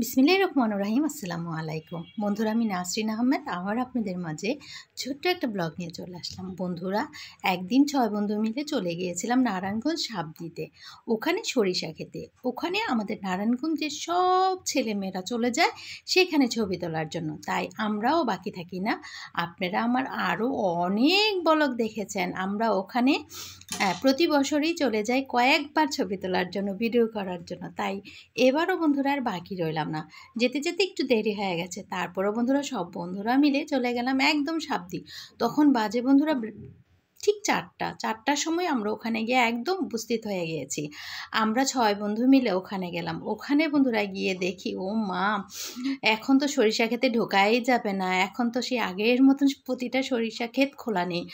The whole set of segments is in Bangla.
বিসমিল্লাহ রহমান রাহিম আসসালামু আলাইকুম বন্ধুরা আমি নাসরিন আহমেদ আবার আপনাদের মাঝে ছোট্ট একটা ব্লগ নিয়ে চলে আসলাম বন্ধুরা একদিন ছয় বন্ধু মিলে চলে গিয়েছিলাম নারায়ণগঞ্জ সাবদিতে ওখানে সরিষা খেতে ওখানে আমাদের নারায়ণগঞ্জের সব ছেলেমেয়েরা চলে যায় সেখানে ছবি তোলার জন্য তাই আমরাও বাকি থাকি না আপনারা আমার আরও অনেক ব্লগ দেখেছেন আমরা ওখানে হ্যাঁ প্রতি বছরই চলে যায় কয়েকবার ছবি তোলার জন্য ভিডিও করার জন্য তাই এবারও বন্ধুরা আর বাকি রইলাম না যেতে যেতে একটু দেরি হয়ে গেছে তারপরও বন্ধুরা সব বন্ধুরা মিলে চলে গেলাম একদম সাবধি তখন বাজে বন্ধুরা ঠিক চারটা চারটার সময় আমরা ওখানে গিয়ে একদম উপস্থিত হয়ে গিয়েছি আমরা ছয় বন্ধু মিলে ওখানে গেলাম ওখানে বন্ধুরা গিয়ে দেখি ও মা এখন তো সরিষা খেতে ঢোকাই যাবে না এখন তো সেই আগের মতন প্রতিটা সরিষা ক্ষেত খোলা নেই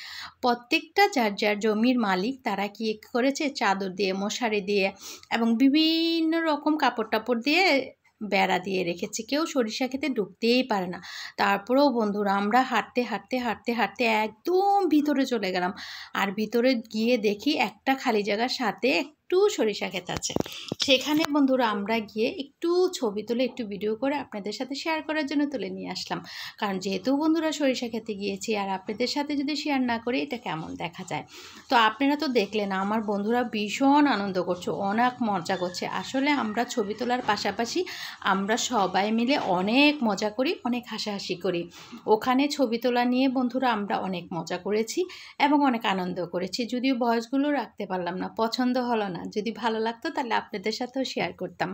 প্রত্যেকটা যার যার জমির মালিক তারা কি করেছে চাদর দিয়ে মশারি দিয়ে এবং বিভিন্ন রকম কাপড় টাপড় দিয়ে বেড়া দিয়ে রেখেছে কেউ সরিষা খেতে ঢুকতেই পারে না তারপরেও বন্ধুরা আমরা হাঁটতে হাঁটতে হাঁটতে হাঁটতে একদম ভিতরে চলে গেলাম আর ভিতরে গিয়ে দেখি একটা খালি জায়গার সাথে একটু সরিষা ক্ষেত আছে সেখানে বন্ধুরা আমরা গিয়ে একটু ছবি তুলে একটু ভিডিও করে আপনাদের সাথে শেয়ার করার জন্য তুলে নিয়ে আসলাম কারণ যেহেতু বন্ধুরা সরিষা খেতে গিয়েছি আর আপনাদের সাথে যদি শেয়ার না করি এটা কেমন দেখা যায় তো আপনারা তো দেখলেন আমার বন্ধুরা ভীষণ আনন্দ করছে অনেক মজা করছে আসলে আমরা ছবি তোলার পাশাপাশি আমরা সবাই মিলে অনেক মজা করি অনেক হাসাহাসি করি ওখানে ছবি তোলা নিয়ে বন্ধুরা আমরা অনেক মজা করেছি এবং অনেক আনন্দ করেছি যদিও বয়সগুলো রাখতে পারলাম না পছন্দ হলো না না যদি ভালো লাগতো তাহলে আপনাদের সাথেও শেয়ার করতাম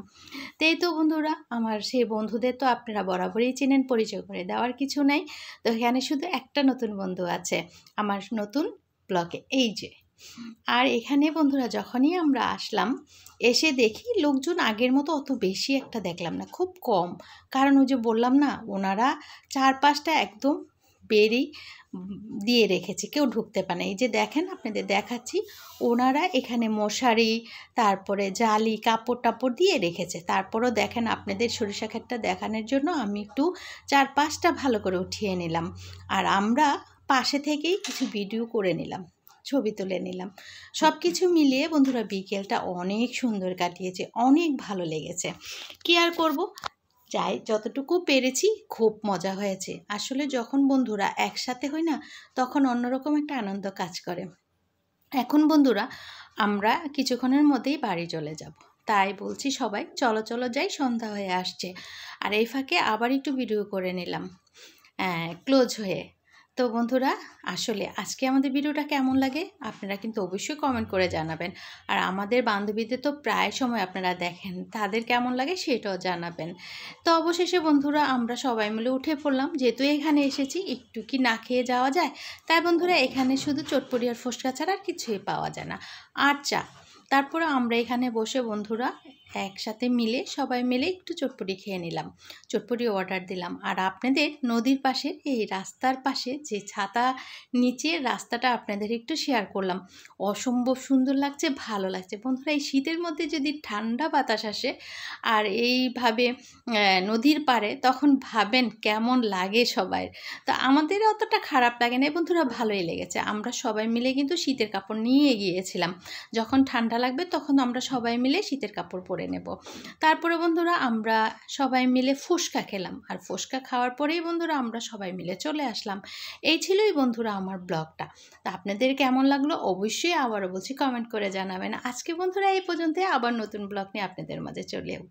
তো এই তো বন্ধুরা আমার সেই বন্ধুদের তো আপনারা বরাবরই চেনেন পরিচয় করে দেওয়ার কিছু নাই তো এখানে শুধু একটা নতুন বন্ধু আছে আমার নতুন ব্লকে এই যে আর এখানে বন্ধুরা যখনই আমরা আসলাম এসে দেখি লোকজন আগের মতো অত বেশি একটা দেখলাম না খুব কম কারণ ওই যে বললাম না ওনারা চার পাঁচটা একদম বেরি দিয়ে রেখেছি কেউ ঢুকতে পারে এই যে দেখেন আপনাদের দেখাচ্ছি ওনারা এখানে মশারি তারপরে জালি কাপড় টাপড় দিয়ে রেখেছে তারপরও দেখেন আপনাদের সরিষা ক্ষেতটা দেখানোর জন্য আমি একটু চার পাঁচটা ভালো করে উঠিয়ে নিলাম আর আমরা পাশে থেকেই কিছু ভিডিও করে নিলাম ছবি তুলে নিলাম সব কিছু মিলিয়ে বন্ধুরা বিকেলটা অনেক সুন্দর কাটিয়েছে অনেক ভালো লেগেছে কি আর করবো চাই যতটুকু পেরেছি খুব মজা হয়েছে আসলে যখন বন্ধুরা একসাথে হই না তখন অন্যরকম একটা আনন্দ কাজ করে এখন বন্ধুরা আমরা কিছুক্ষণের মধ্যেই বাড়ি চলে যাব তাই বলছি সবাই চলো চলো যাই সন্ধ্যা হয়ে আসছে আর এই ফাঁকে আবার একটু ভিডিও করে নিলাম ক্লোজ হয়ে তো বন্ধুরা আসলে আজকে আমাদের ভিডিওটা কেমন লাগে আপনারা কিন্তু অবশ্যই কমেন্ট করে জানাবেন আর আমাদের বান্ধবীদের তো প্রায় সময় আপনারা দেখেন তাদের কেমন লাগে সেটাও জানাবেন তো অবশেষে বন্ধুরা আমরা সবাই মিলে উঠে পড়লাম যেহেতু এখানে এসেছি একটু কি না খেয়ে যাওয়া যায় তাই বন্ধুরা এখানে শুধু চটপটি আর ছাড়া আর কিছুই পাওয়া যায় না আর চা তারপরে আমরা এখানে বসে বন্ধুরা একসাথে মিলে সবাই মিলে একটু চটপটি খেয়ে নিলাম চটপটি অর্ডার দিলাম আর আপনাদের নদীর পাশে এই রাস্তার পাশে যে ছাতা নিচে রাস্তাটা আপনাদের একটু শেয়ার করলাম অসম্ভব সুন্দর লাগছে ভালো লাগছে বন্ধুরা এই শীতের মধ্যে যদি ঠান্ডা বাতাস আসে আর এইভাবে নদীর পারে তখন ভাবেন কেমন লাগে সবাই তো আমাদের অতটা খারাপ লাগে না বন্ধুরা ভালোই লেগেছে আমরা সবাই মিলে কিন্তু শীতের কাপড় নিয়ে গিয়েছিলাম যখন ঠান্ডা লাগবে তখন আমরা সবাই মিলে শীতের কাপড় পরে করে নেব তারপরে বন্ধুরা আমরা সবাই মিলে ফুসকা খেলাম আর ফুসকা খাওয়ার পরেই বন্ধুরা আমরা সবাই মিলে চলে আসলাম এই ছিলই বন্ধুরা আমার ব্লগটা তা আপনাদের কেমন লাগলো অবশ্যই আবারও বলছি কমেন্ট করে জানাবেন আজকে বন্ধুরা এই পর্যন্তই আবার নতুন ব্লগ নিয়ে আপনাদের মাঝে চলেও